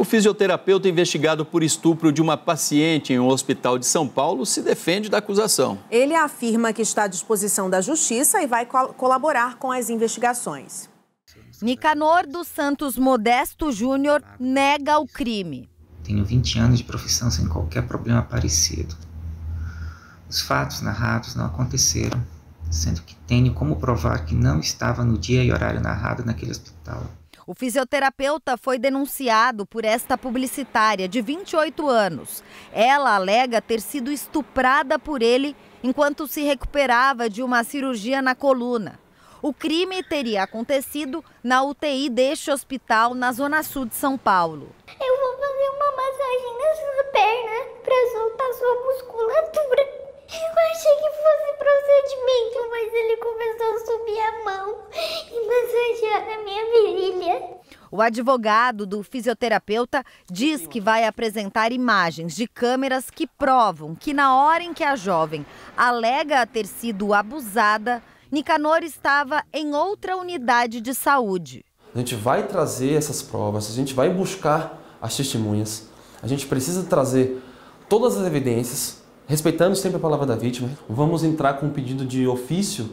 O fisioterapeuta investigado por estupro de uma paciente em um hospital de São Paulo se defende da acusação. Ele afirma que está à disposição da justiça e vai colaborar com as investigações. Nicanor dos Santos Modesto Júnior nega o crime. Tenho 20 anos de profissão sem qualquer problema parecido. Os fatos narrados não aconteceram, sendo que tenho como provar que não estava no dia e horário narrado naquele hospital. O fisioterapeuta foi denunciado por esta publicitária de 28 anos. Ela alega ter sido estuprada por ele enquanto se recuperava de uma cirurgia na coluna. O crime teria acontecido na UTI deste hospital, na Zona Sul de São Paulo. O advogado do fisioterapeuta diz que vai apresentar imagens de câmeras que provam que, na hora em que a jovem alega ter sido abusada, Nicanor estava em outra unidade de saúde. A gente vai trazer essas provas, a gente vai buscar as testemunhas, a gente precisa trazer todas as evidências, respeitando sempre a palavra da vítima. Vamos entrar com um pedido de ofício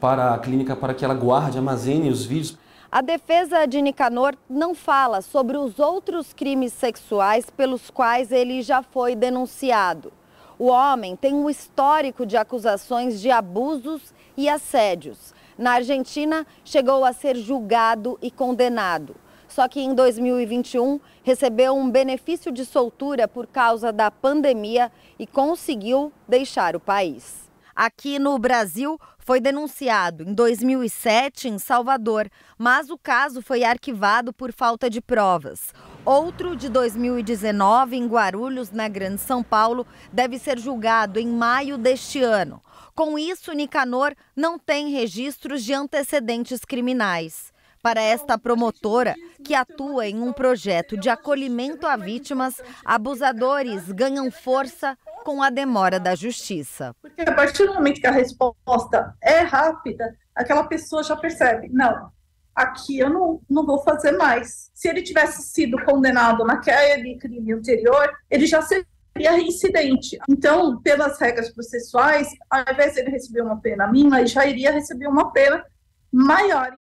para a clínica para que ela guarde, armazene os vídeos. A defesa de Nicanor não fala sobre os outros crimes sexuais pelos quais ele já foi denunciado. O homem tem um histórico de acusações de abusos e assédios. Na Argentina, chegou a ser julgado e condenado. Só que em 2021 recebeu um benefício de soltura por causa da pandemia e conseguiu deixar o país. Aqui no Brasil, foi denunciado em 2007 em Salvador, mas o caso foi arquivado por falta de provas. Outro, de 2019, em Guarulhos, na Grande São Paulo, deve ser julgado em maio deste ano. Com isso, Nicanor não tem registros de antecedentes criminais. Para esta promotora, que atua em um projeto de acolhimento a vítimas, abusadores ganham força com a demora da justiça. Porque a partir do momento que a resposta é rápida, aquela pessoa já percebe, não, aqui eu não, não vou fazer mais. Se ele tivesse sido condenado naquele crime anterior, ele já seria reincidente. Então, pelas regras processuais, ao invés de ele receber uma pena mínima, ele já iria receber uma pena maior.